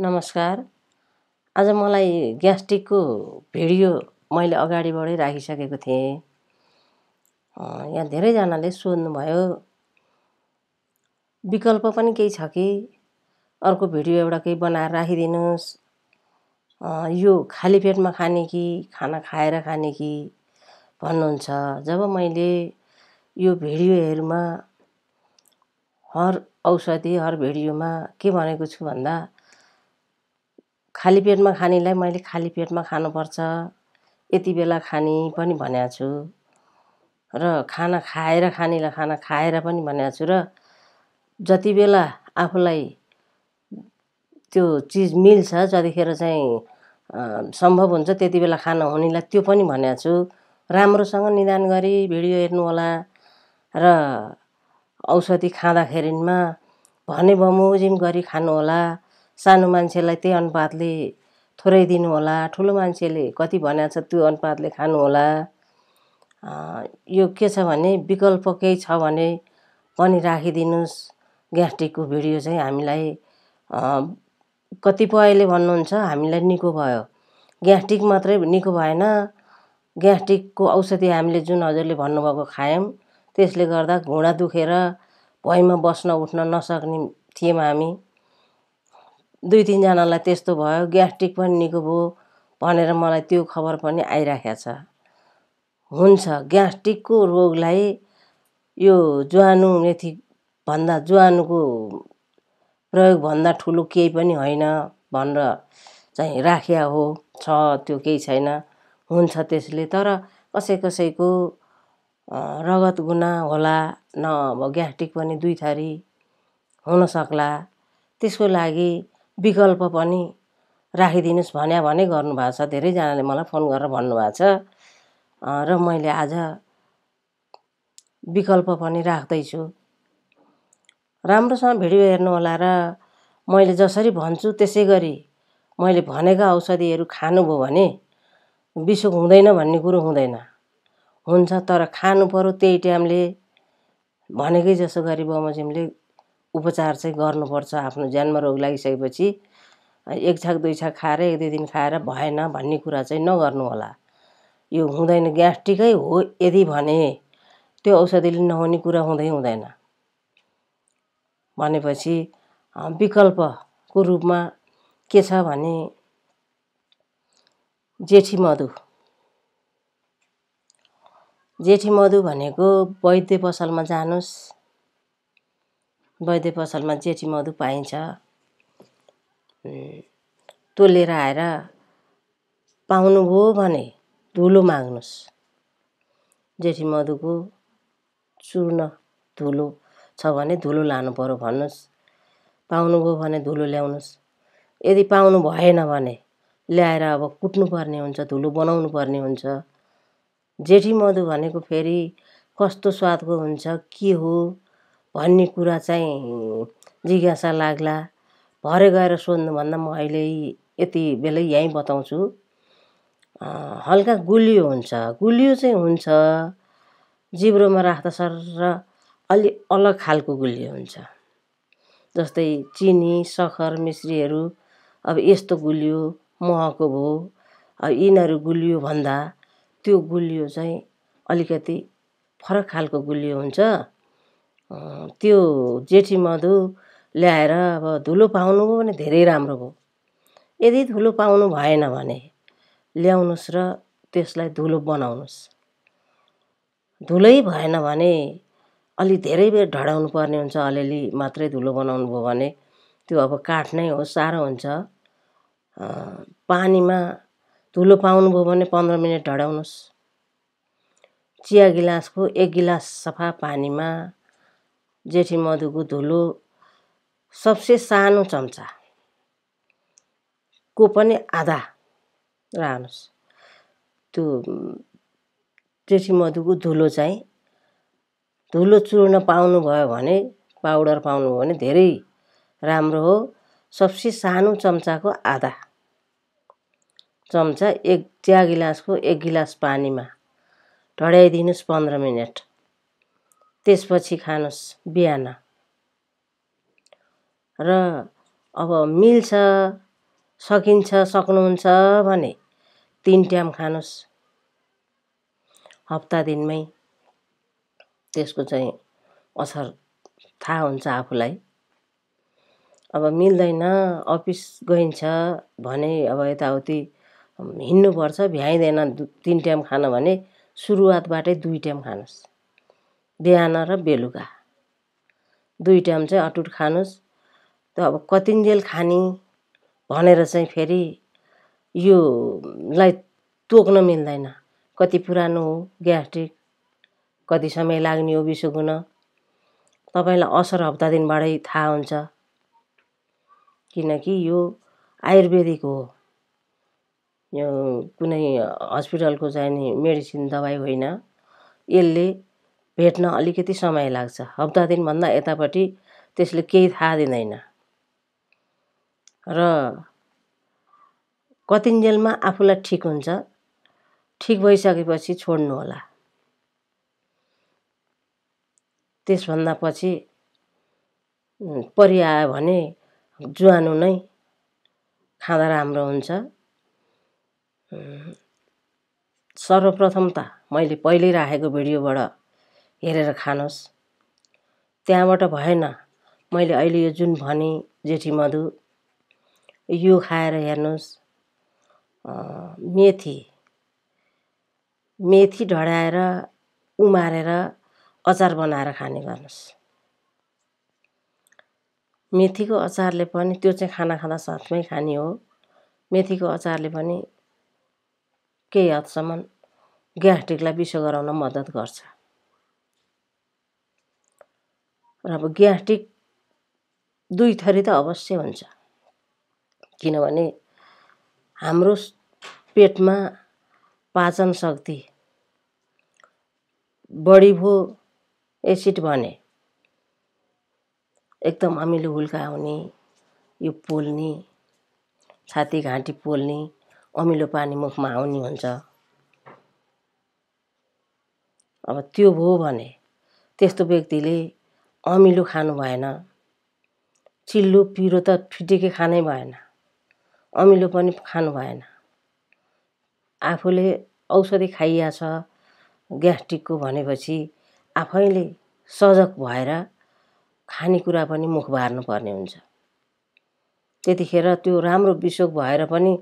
नमस्कार आज मलाई ग्यास्ट्रिकको भिडियो मैले अगाडिबाटै राखिसकेको थिएँ यहाँ धेरैजनाले सोध्नुभयो विकल्प पनि केही छ कि अर्को भिडियो एउटा केही बनाएर राखिदिनुहोस् यो खाली पेटमा खाने कि खाना खाएर खाने कि भन्नुहुन्छ जब मैले यो भिडियोहरूमा हर औषधि हर भिडियोमा के भनेको छु भन्दा खाली पेटमा खानेलाई मैले खाली पेटमा खानुपर्छ यति बेला खाने पनि भनेको छु र खाना खाएर खानेलाई खाना खाएर पनि भनेको छु र जति बेला आफूलाई त्यो चिज मिल्छ जतिखेर चाहिँ सम्भव हुन्छ त्यति बेला खाना हुनेलाई त्यो पनि भनेको छु राम्रोसँग निदान गरी भिडियो हेर्नुहोला र औषधी खाँदाखेरिमा भने बमोजिम गरी खानुहोला सानो मान्छेलाई त्यही अनुपातले थोरै दिनुहोला ठुलो मान्छेले कति भनेको छ त्यो अनुपातले खानु खानुहोला यो के छ भने विकल्प केही छ भने पनि राखिदिनुहोस् ग्यास्ट्रिकको भिडियो चाहिँ हामीलाई कतिपयले भन्नुहुन्छ हामीलाई निको भयो ग्यास्ट्रिक मात्रै निको भएन ग्यास्ट्रिकको औषधि हामीले जुन हजुरले भन्नुभएको खायौँ त्यसले गर्दा घुँडा दुखेर भइमा बस्न उठ्न नसक्ने थियौँ हामी दुई तिनजनालाई त्यस्तो भयो ग्यास्ट्रिक पनि निको भयो भनेर मलाई त्यो खबर पनि आइराखेको छ हुन्छ ग्यास्ट्रिकको रोगलाई यो ज्वानो मेथी भन्दा ज्वानोको प्रयोगभन्दा ठुलो केही पनि होइन भनेर चाहिँ राखिया हो छ त्यो केही छैन हुन्छ त्यसले तर कसै कसैको रगत गुना होला न अब ग्यास्ट्रिक पनि दुई थरी हुनसक्ला त्यसको लागि विकल्प पनि राखिदिनुहोस् भन्यो भने गर्नुभएको छ धेरैजनाले मलाई फोन गरेर भन्नुभएको छ र मैले आज विकल्प पनि राख्दैछु राम्रोसँग भिडियो हेर्नु होला र मैले जसरी भन्छु त्यसै गरी मैले भनेका औषधिहरू खानुभयो भने बिसोक हुँदैन भन्ने कुरो हुँदैन हुन्छ तर खानु पऱ्यो त्यही टाइमले भनेकै जसो गरी बमोजिमले उपचार चाहिँ गर्नुपर्छ आफ्नो ज्यानमा रोग लागिसकेपछि एक छाक दुई छाक खाएर एक दुई दिन खाएर भएन भन्ने कुरा चाहिँ नगर्नु होला यो हुँदैन ग्यास्ट्रिकै हो यदि भने त्यो औषधिले नहुने कुरा हुँदै हुँदैन भनेपछि विकल्पको रूपमा के छ भने जेठी मधु जेठी मधु भनेको वैद्य पसलमा जानुहोस् वैद्य पसलमा जेठी मधु पाइन्छ लिएर आएर पाउनुभयो भने धुलो माग्नुहोस् जेठी मधुको चूर्ण धुलो छ भने धुलो लानु पऱ्यो भन्नुहोस् पाउनुभयो भने धुलो ल्याउनुहोस् यदि पाउनु भएन भने ल्याएर अब कुट्नुपर्ने हुन्छ धुलो बनाउनु पर्ने हुन्छ जेठी मधु भनेको फेरि कस्तो स्वादको हुन्छ के हो भन्ने कुरा चाहिँ जिज्ञासा लाग्ला भरे गएर सोध्नुभन्दा म अहिले यति बेलै यहीँ बताउँछु हल्का गुलियो हुन्छ गुलियो चाहिँ हुन्छ जिब्रोमा राख्दा सर र अलि अलग खालको गुलियो हुन्छ जस्तै चिनी सखर मिश्रीहरू अब यस्तो गुलियो महको भयो अब यिनीहरू गुलियो भन्दा त्यो गुलियो चाहिँ अलिकति फरक खालको गुलियो हुन्छ त्यो जेठी मधु ल्याएर अब धुलो पाउनुभयो भने धेरै राम्रो हो यदि धुलो पाउनु भएन भने ल्याउनुहोस् र त्यसलाई धुलो बनाउनुहोस् धुलै भएन भने अलि धेरै बेर ढडाउनु पर्ने हुन्छ अलिअलि मात्रै धुलो बनाउनु भयो भने त्यो अब काठ नै हो साह्रो हुन्छ पानीमा धुलो पाउनुभयो भने पन्ध्र मिनट ढडाउनुहोस् चिया गिलासको एक गिलास सफा पानीमा जेठी मधुको धुलो सबसे सानो चम्चा को पनि आधा र त्यो जेठी मधुको धुलो चाहिँ धुलो चुर्न पाउनुभयो भने पाउडर पाउनुभयो भने धेरै राम्रो हो सबसे सानो चम्चाको आधा चम्चा एक चिया गिलासको एक गिलास पानीमा ढडाइदिनुहोस् पन्ध्र मिनट त्यसपछि खानुहोस् बिहान र अब मिल्छ सकिन्छ सक्नुहुन्छ भने तिन टाइम खानुहोस् हप्ता दिनमै त्यसको चाहिँ असर थाहा हुन्छ आफूलाई अब मिल्दैन अफिस गइन्छ भने अब यताउति हिँड्नुपर्छ भ्याइँदैन तिन टाइम खान भने सुरुवातबाटै दुई टाइम खानुहोस् बिहान र बेलुका दुई टाइम चाहिँ अटुट खानुहोस् त अब कतिन्जेल खाने भनेर चाहिँ फेरि योलाई तोक्न मिल्दैन कति पुरानो हो ग्यास्ट्रिक कति समय लाग्ने हो बिसो तपाईँलाई असर हप्ता दिनबाटै थाहा हुन्छ किनकि यो आयुर्वेदिक हो यो कुनै हस्पिटलको चाहिने मेडिसिन दबाई होइन यसले भेट्न अलिकति समय लाग्छ हप्ता दिनभन्दा यतापट्टि त्यसले केही थाहा दिँदैन र कतिन्जेलमा आफूलाई ठिक हुन्छ ठिक भइसकेपछि छोड्नु होला त्यसभन्दा पछि परि आयो भने जुवानो नै खाँदा राम्रो हुन्छ सर्वप्रथम त मैले पहिल्यै राखेको भिडियोबाट हेरेर खानुहोस् त्यहाँबाट भएन मैले अहिले यो जुन भने जेठी मधु यो खाएर हेर्नुहोस् मेथी मेथी ढडाएर उमारेर अचार बनाएर खाने गर्नुहोस् मेथीको अचारले पनि त्यो चाहिँ खाना खाँदा साथमै खाने हो मेथीको अचारले पनि केही हदसम्म ग्यास्ट्रिकलाई विश्व गराउन मद्दत गर्छ र अब ग्यास्ट्रिक दुई थरी त अवश्य हुन्छ किनभने हाम्रो पेटमा पाचन शक्ति बढी भो एसिड भने एकदम अमिलो हुल्का आउने यो पोल्ने छाती घाँटी पोल्ने अमिलो पानी मुखमा आउने हुन्छ अब त्यो भयो भने त्यस्तो व्यक्तिले अमिलो खानु भएन चिल्लो पिरो त फिटेकै खानै भएन अमिलो पनि खानु भएन आफूले औषधी खाइया छ ग्यास्ट्रिकको भनेपछि आफैले सजग भएर खानेकुरा पनि मुख बार्नुपर्ने हुन्छ त्यतिखेर त्यो राम्रो विशोक भएर पनि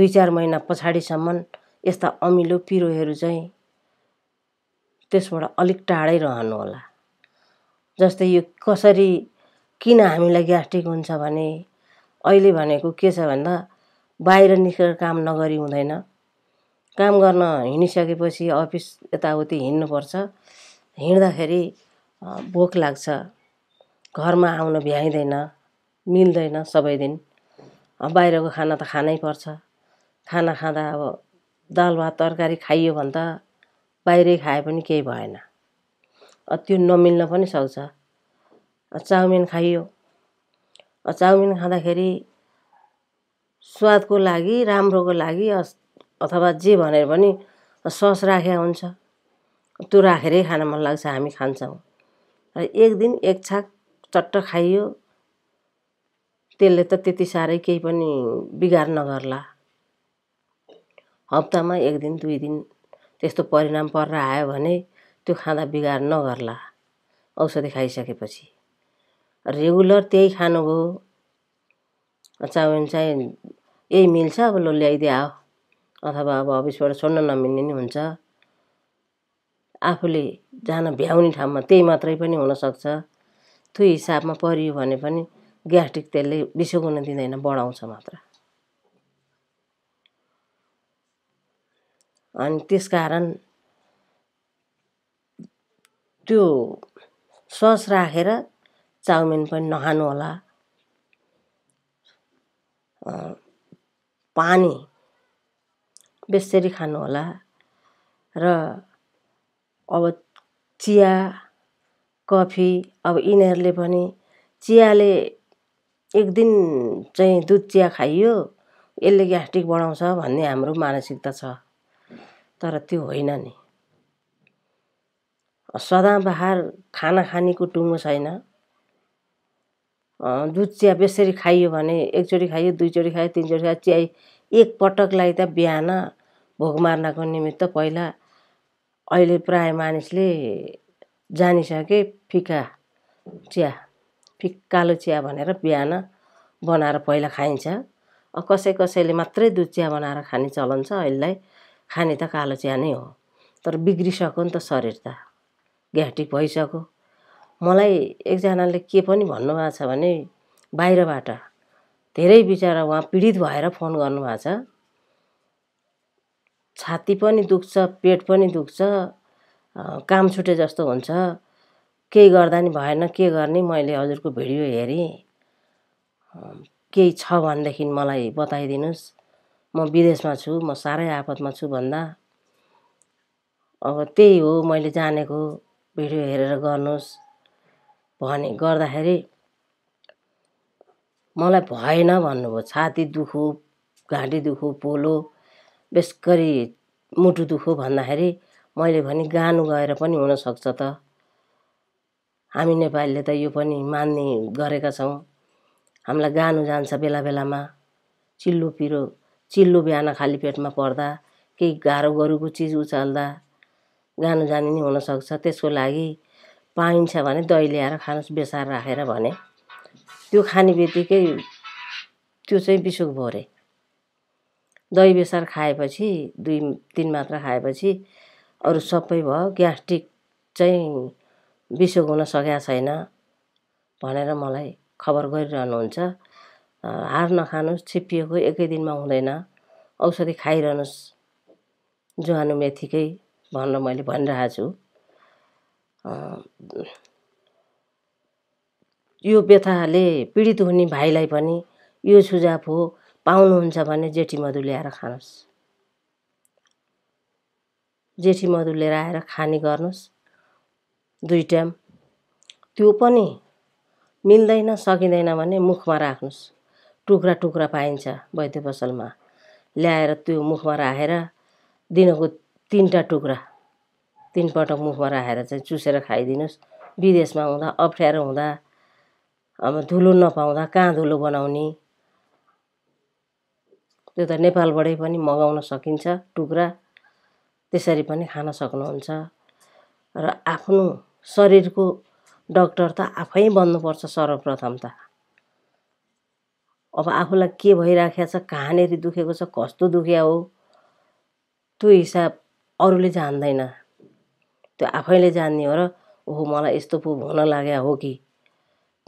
दुई चार महिना पछाडिसम्म यस्ता अमिलो पिरोहरू चाहिँ त्यसबाट अलिक टाढै रहनु होला जस्तै यो कसरी किन हामीलाई ग्यास्ट्रिक हुन्छ भने अहिले भनेको के छ भन्दा बाहिर निस्केर काम नगरी हुँदैन काम गर्न हिँडिसकेपछि अफिस यताउति हिँड्नुपर्छ हिँड्दाखेरि भोक लाग्छ घरमा आउन भ्याइँदैन मिल्दैन सबै दिन बाहिरको खाना त खानै पर्छ खाना खाँदा अब दाल भात तरकारी खाइयो भने त बाहिरै खाए पनि केही भएन त्यो नमिल्न पनि सक्छ चाउमिन खाइयो चाउमिन खाँदाखेरि स्वादको लागि राम्रोको लागि अथवा जे भनेर पनि सस राखेको हुन्छ त्यो राखेरै खान मन लाग्छ हामी खान्छौँ र एक दिन एक छाक चट्ट खाइयो त्यसले त त्यति साह्रै केही पनि बिगार नगर्ला हप्तामा एक दिन दुई दिन त्यस्तो परिणाम परेर आयो भने त्यो खाँदा बिगार नगर्ला औषधी खाइसकेपछि रेगुलर त्यही खानु हो भने चाहिँ यही मिल्छ अब लो ल्याइदिए अथवा अब अफिसबाट छोड्न नमिल्ने नि हुन्छ आफूले जान भ्याउने ठाउँमा त्यही मात्रै पनि हुनसक्छ त्यो हिसाबमा परियो भने पनि ग्यास्ट्रिक तेलले बिसो गुण दिँदैन बढाउँछ मात्र अनि त्यस कारण त्यो सस राखेर चाउमिन पनि नखानु होला पानी बेसरी होला र अब चिया कफी अब यिनीहरूले पनि चियाले एक दिन चाहिँ दुध चिया खाइयो यसले ग्यास्ट्रिक बढाउँछ भन्ने हाम्रो मानसिकता छ तर त्यो होइन नि सदाबहार खाना खानेको टुङ्गो छैन दुध चिया बेसरी खाइयो भने एकचोटि खायो दुईचोटि खायो तिनचोटि खायो चिया एकपटकलाई त बिहान भोग मार्नको निमित्त पहिला अहिले प्राय मानिसले जानिसके फिका चिया फिक्कालो कालो चिया भनेर बिहान बनाएर पहिला खाइन्छ कसै कसैले मात्रै दुध चिया बनाएर खाने चलन छ अहिलेलाई खाने त कालो चिया नै हो तर बिग्रिसक्यो नि त शरीर त घाँटी भइसक्यो मलाई एकजनाले के पनि भन्नुभएको छ भने बाहिरबाट धेरै बिचरा उहाँ पीडित भएर फोन गर्नुभएको छ छाती पनि दुख्छ पेट पनि दुख्छ काम छुटे जस्तो हुन्छ केही गर्दा नि भएन के गर्ने मैले हजुरको भिडियो हेरेँ केही छ भनेदेखि मलाई बताइदिनुहोस् म विदेशमा छु म साह्रै आपदमा छु भन्दा अब त्यही हो मैले जानेको भिडियो हेरेर गर्नुहोस् भने गर्दाखेरि मलाई भएन भन्नुभयो छाती दुखो घाँटी दुखो पोलो बेसकरी मुटु दुखो भन्दाखेरि मैले भने गानु गएर पनि हुनसक्छ त हामी नेपालीले त यो पनि मान्ने गरेका छौँ हामीलाई गानु जान्छ बेला बेलामा चिल्लो पिरो चिल्लो बिहान खाली पेटमा पर्दा केही गाह्रो गरुको चिज उचाल्दा जानु जाने नै हुनसक्छ त्यसको लागि पाइन्छ भने दही ल्याएर खानुहोस् बेसार राखेर भने त्यो खाने बित्तिकै त्यो चाहिँ बिसुक भोरे दही बेसार खाएपछि दुई तिन मात्र खाएपछि अरू सबै भयो ग्यास्ट्रिक चाहिँ बिसुक हुन सकेको छैन भनेर मलाई खबर गरिरहनुहुन्छ हार नखानुहोस् छिप्पिएको एकै दिनमा हुँदैन औषधि खाइरहनुहोस् जुवानु मेथीकै भन्न मैले भनिरहेको छु यो व्यथाले पीडित हुने भाइलाई पनि यो सुझाव हो पाउनुहुन्छ भने जेठी मधु ल्याएर खानुहोस् जेठी मधु लिएर आएर खाने गर्नुहोस् दुई टाइम त्यो पनि मिल्दैन सकिँदैन भने मुखमा राख्नुहोस् टुक्रा टुक्रा पाइन्छ वैद्य पसलमा ल्याएर त्यो मुखमा राखेर दिनको तिनवटा टुक्रा तिनपटक मुखमा राखेर चाहिँ चुसेर खाइदिनुहोस् विदेशमा हुँदा अप्ठ्यारो हुँदा अब धुलो नपाउँदा कहाँ धुलो बनाउने त्यो त नेपालबाटै पनि मगाउन सकिन्छ टुक्रा त्यसरी पनि खान सक्नुहुन्छ र आफ्नो शरीरको डक्टर त आफै बन्नुपर्छ सर्वप्रथम त अब आफूलाई के भइराखेको छ कहाँनिर दुखेको छ कस्तो दुख्या हो त्यो हिसाब अरूले जान्दैन त्यो आफैले जान्ने हो र ओहो मलाई यस्तो पो हुन लाग्यो हो कि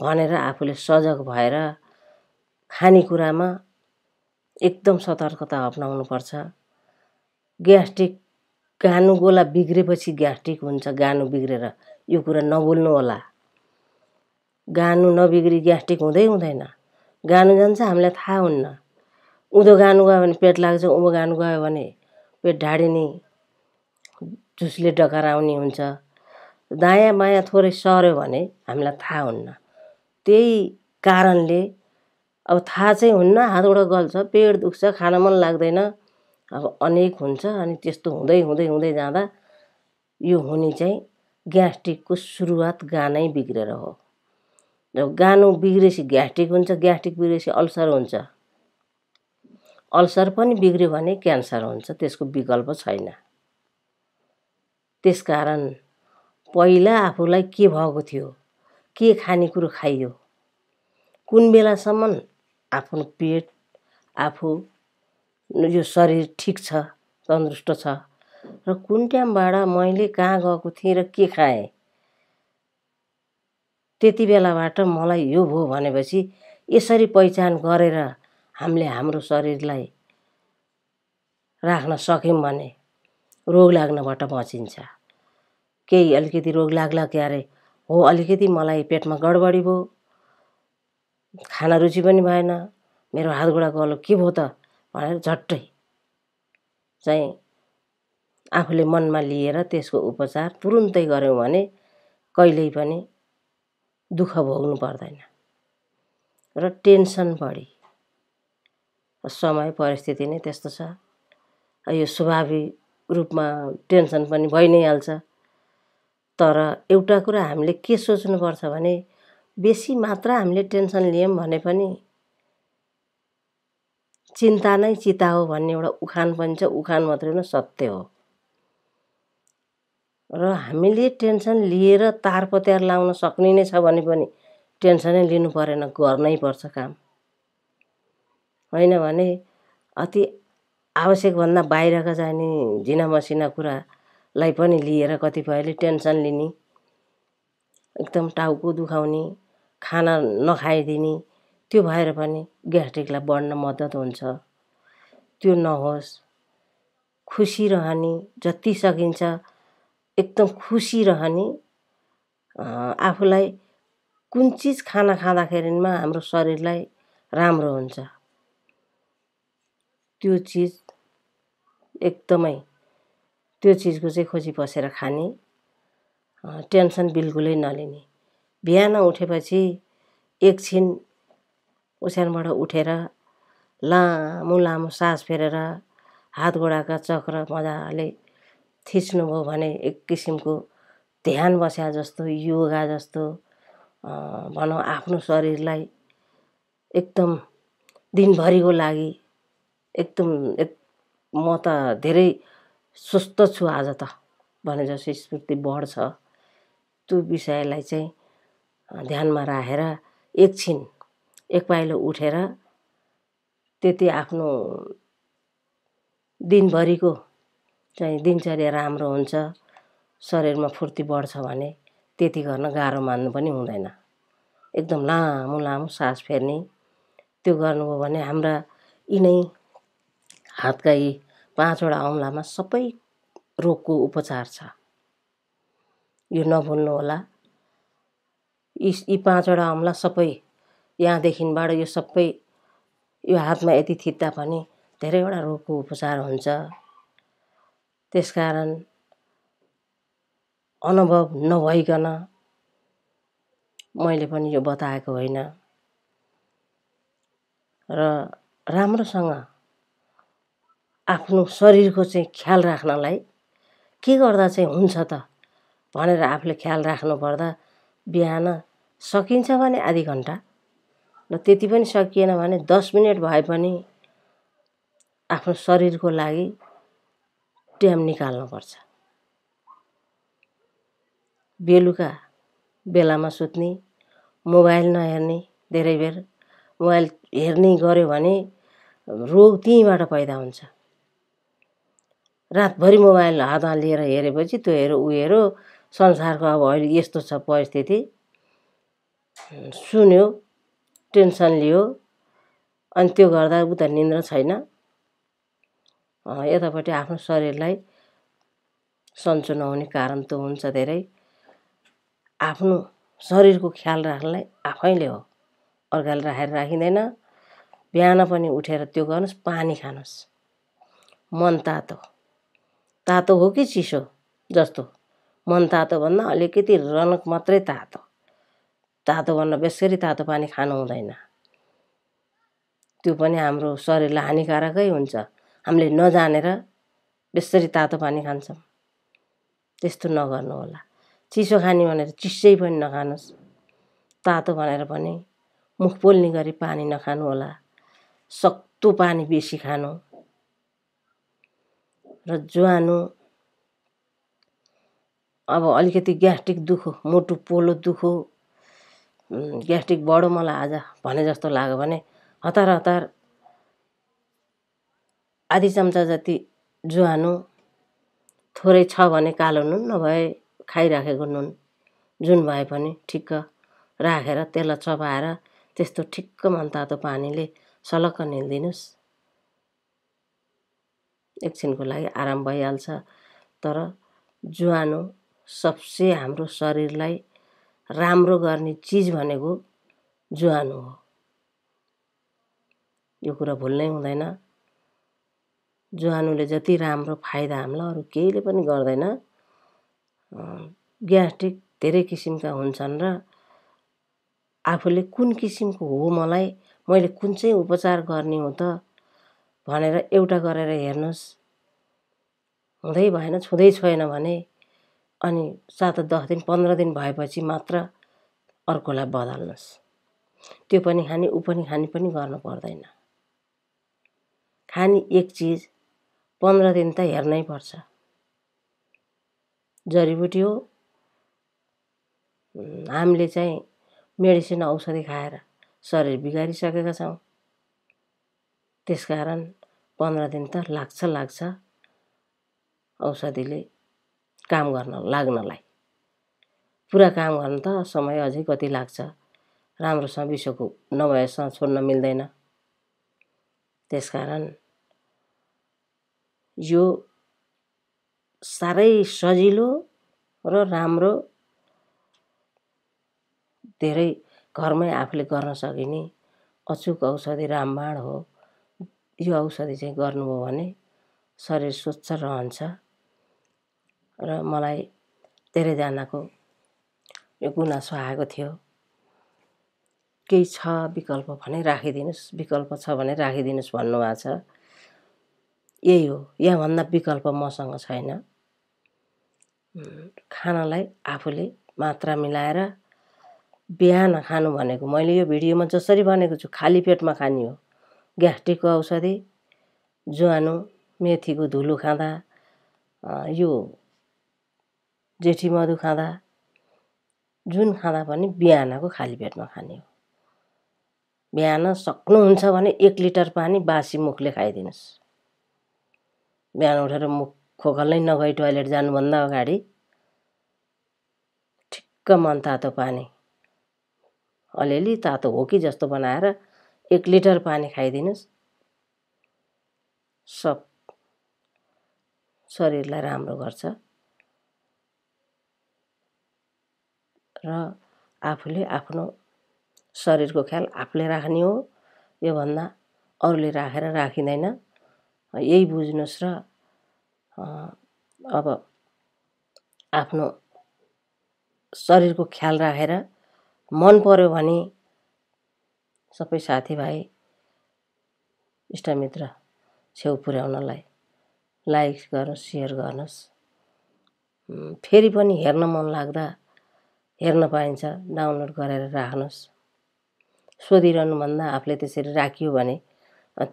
भनेर आफूले सजग भएर खानेकुरामा एकदम सतर्कता अप्नाउनुपर्छ ग्यास्ट्रिक गानु गोला बिग्रेपछि ग्यास्ट्रिक हुन्छ गानु बिग्रेर यो कुरा नबोल्नु होला गानु नबिग्री ग्यास्ट्रिक हुँदै हुँदैन गानु जान्छ हामीलाई थाहा हुन्न उँधो गानु गयो भने पेट लाग्छ उँभो गानु गयो भने पेट ढाडिने झुसले आउने हुन्छ दायाँ बायाँ थोरै सर्यो भने हामीलाई थाहा हुन्न त्यही कारणले अब थाहा चाहिँ हुन्न हातबाट गल्छ पेट दुख्छ खान मन लाग्दैन अब अनेक हुन्छ अनि त्यस्तो हुँदै हुँदै हुँदै जाँदा यो हुने चाहिँ ग्यास्ट्रिकको सुरुवात गानै बिग्रेर हो जब गानो बिग्रेपछि ग्यास्ट्रिक हुन्छ ग्यास्ट्रिक बिग्रेपछि अल्सर हुन्छ अल्सर पनि बिग्रियो भने क्यान्सर हुन्छ त्यसको विकल्प छैन त्यसकारण पहिला आफूलाई के भएको थियो के खानेकुरो खाइयो कुन बेलासम्म आफ्नो पेट आफू यो शरीर ठिक छ तन्दुरुस्त छ र कुन टाइमबाट मैले कहाँ गएको थिएँ र के खाएँ त्यति बेलाबाट मलाई यो भयो भनेपछि यसरी पहिचान गरेर हामीले हाम्रो शरीरलाई राख्न सक्यौँ भने रोग लाग्नबाट बचिन्छ केही अलिकति रोग लाग्ला अरे हो अलिकति मलाई पेटमा गडबडी भयो खाना रुचि पनि भएन मेरो हातगोडा गलो के भयो त भनेर झट्टै चाहिँ आफूले मनमा लिएर त्यसको उपचार तुरुन्तै गऱ्यौँ भने कहिल्यै पनि दुःख भोग्नु पर्दैन र टेन्सन बढी समय परिस्थिति नै त्यस्तो छ यो स्वाभाविक रूपमा टेन्सन पनि भइ नै हाल्छ तर एउटा कुरा हामीले के सोच्नुपर्छ भने बेसी मात्र हामीले टेन्सन लियौँ भने पनि चिन्ता नै चिता हो भन्ने एउटा उखान पनि छ उखान मात्रै नै सत्य हो र हामीले टेन्सन लिएर तार पत्यार लाउन सक्ने नै छ भने पनि टेन्सनै लिनु परेन गर्नै पर्छ काम होइन भने अति आवश्यकभन्दा बाहिरका जाने झिना मसिना कुरालाई पनि लिएर कतिपयले टेन्सन लिने एकदम टाउको दुखाउने खाना नखाइदिने त्यो भएर पनि ग्यास्ट्रिकलाई बढ्न मद्दत हुन्छ त्यो नहोस् खुसी रहने जति सकिन्छ एकदम खुसी रहने आफूलाई कुन चिज खाना खाँदाखेरिमा हाम्रो शरीरलाई राम्रो हुन्छ त्यो चिज एकदमै त्यो चिजको चाहिँ खोजी बसेर खाने टेन्सन बिल्कुलै नलिने बिहान उठेपछि एकछिन ओछ्यानबाट उठेर लामो लामो सास फेरेर हात गोडाका चक्र मजाले थिच्नुभयो भने एक किसिमको ध्यान बस्या जस्तो योगा जस्तो भनौँ आफ्नो शरीरलाई एकदम दिनभरिको लागि एकदम एक म त धेरै स्वस्थ छु आज त भने जस्तो स्मृति बढ्छ त्यो विषयलाई चाहिँ ध्यानमा राखेर एकछिन एक पाइलो उठेर त्यति आफ्नो दिनभरिको चाहिँ दिनचर्या राम्रो हुन्छ शरीरमा फुर्ती बढ्छ भने त्यति गर्न गाह्रो मान्नु पनि हुँदैन एकदम लामो लामो सास फेर्ने त्यो गर्नुभयो भने हाम्रा यिनै हातका यी पाँचवटा औँलामा सबै रोगको उपचार छ यो नभुल्नुहोला यी यी पाँचवटा औँला सबै यहाँदेखिबाट यो सबै यो हातमा यति थित्ता पनि धेरैवटा रोगको उपचार हुन्छ त्यसकारण अनुभव नभइकन मैले पनि यो बताएको होइन र राम्रोसँग आफ्नो शरीरको चाहिँ ख्याल राख्नलाई के गर्दा चाहिँ हुन्छ त भनेर आफूले ख्याल राख्नुपर्दा बिहान सकिन्छ भने आधी घन्टा र त्यति पनि सकिएन भने दस मिनट भए पनि आफ्नो शरीरको लागि टाइम निकाल्नुपर्छ बेलुका बेलामा सुत्ने मोबाइल नहेर्ने धेरै बेर मोबाइल हेर्ने गऱ्यो भने रोग त्यहीँबाट पैदा हुन्छ रातभरि मोबाइल हातमा लिएर हेरेपछि त्यो हेरो ऊ हेरो संसारको अब अहिले यस्तो छ परिस्थिति सुन्यो टेन्सन लियो अनि त्यो गर्दा उता निन्द्र छैन यतापट्टि आफ्नो शरीरलाई सन्चो नहुने कारण त हुन्छ धेरै आफ्नो शरीरको ख्याल राख्नलाई आफैले हो अर्काले राखेर राखिँदैन बिहान पनि उठेर त्यो गर्नुहोस् पानी खानुहोस् मन तातो तातो हो कि चिसो जस्तो मन तातो भन्दा अलिकति रनक मात्रै तातो तातो भन्दा बेसरी तातो पानी खानु हुँदैन त्यो पनि हाम्रो शरीरलाई हानिकारकै हुन्छ हामीले नजानेर बेसरी तातो पानी खान्छौँ त्यस्तो नगर्नु होला चिसो खाने भनेर चिसै पनि नखानुहोस् तातो भनेर पनि मुख पोल्ने गरी पानी नखानु होला सक्तो पानी बेसी खानु र ज्वानो अब अलिकति ग्यास्ट्रिक दुःख मोटो पोलो दुःख ग्यास्ट्रिक बढो मलाई आज भने जस्तो लाग्यो भने हतार हतार आधी चम्चा जति ज्वानो थोरै छ भने कालो नुन नभए खाइराखेको नुन जुन भए पनि ठिक्क राखेर त्यसलाई चपाएर त्यस्तो ठिक्क तातो पानीले सलक्क निलिदिनुहोस् एकछिनको लागि आराम भइहाल्छ तर ज्वानो सबसे हाम्रो शरीरलाई राम्रो गर्ने चिज भनेको ज्वानो हो यो कुरा भुल्नै हुँदैन ज्वानोले जति राम्रो फाइदा हामीलाई अरू केहीले पनि गर्दैन ग्यास्ट्रिक धेरै किसिमका हुन्छन् र आफूले कुन किसिमको हो मलाई मैले कुन चाहिँ उपचार गर्ने हो त भनेर एउटा गरेर हेर्नुहोस् हुँदै भएन छुँदै छोएन भने अनि सात दस दिन पन्ध्र दिन भएपछि मात्र अर्कोलाई बदल्नुहोस् त्यो पनि खाने ऊ पनि खाने पनि गर्नु पर्दैन खाने एक चिज पन्ध्र दिन त हेर्नै पर्छ जडीबुटी हो हामीले चाहिँ मेडिसिन औषधि खाएर शरीर बिगारिसकेका छौँ त्यस कारण पन्ध्र दिन त लाग्छ लाग्छ औषधिले काम गर्न लाग्नलाई पुरा काम गर्न त समय अझै कति लाग्छ राम्रोसँग विश्वको नभएसँग छोड्न मिल्दैन त्यस कारण यो साह्रै सजिलो र राम्रो धेरै घरमै आफूले गर्न सकिने अचुक औषधि रामबाण हो यो औषधि चाहिँ गर्नुभयो भने शरीर स्वच्छ रहन्छ र मलाई धेरैजनाको यो गुनासो आएको थियो केही छ विकल्प भने राखिदिनुहोस् विकल्प छ भने राखिदिनुहोस् भन्नुभएको छ यही हो यहाँभन्दा विकल्प मसँग छैन खानालाई आफूले मात्रा मिलाएर बिहान खानु भनेको मैले यो भिडियोमा जसरी भनेको छु खाली पेटमा खाने हो ग्यास्ट्रिकको औषधि ज्वानो मेथीको धुलो खाँदा यो जेठी मधु खाँदा जुन खाँदा पनि बिहानको खाली पेटमा खाने हो बिहान सक्नुहुन्छ भने एक लिटर पानी बासी मुखले खाइदिनुहोस् बिहान उठेर मुख खोकल्नै नगई टोइलेट जानुभन्दा अगाडि ठिक्क मन तातो पानी अलिअलि तातो हो कि जस्तो बनाएर एक लिटर पानी खाइदिनुहोस् सब शरीरलाई राम्रो गर्छ र आफूले आफ्नो शरीरको ख्याल आफूले राख्ने हो योभन्दा अरूले राखेर राखिँदैन यही बुझ्नुहोस् र अब आफ्नो शरीरको ख्याल राखेर मन पर्यो भने सबै साथीभाइ इष्टमित्र छेउ पुर्याउनलाई लाइक गर्नुहोस् सेयर गर्नुहोस् फेरि पनि हेर्न मन लाग्दा हेर्न पाइन्छ डाउनलोड गरेर राख्नुहोस् सोधिरहनुभन्दा आफूले त्यसरी राखियो भने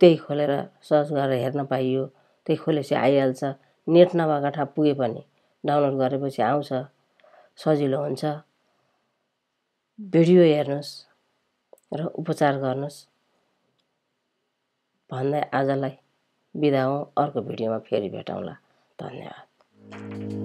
त्यही खोलेर सर्च गरेर हेर्न पाइयो त्यही खोलेपछि आइहाल्छ नेट ठाउँ पुगे पनि डाउनलोड गरेपछि आउँछ सजिलो हुन्छ भिडियो हेर्नुहोस् र उपचार गर्नुहोस् भन्दै आजलाई बिदा अर्को भिडियोमा फेरि भेटौँला धन्यवाद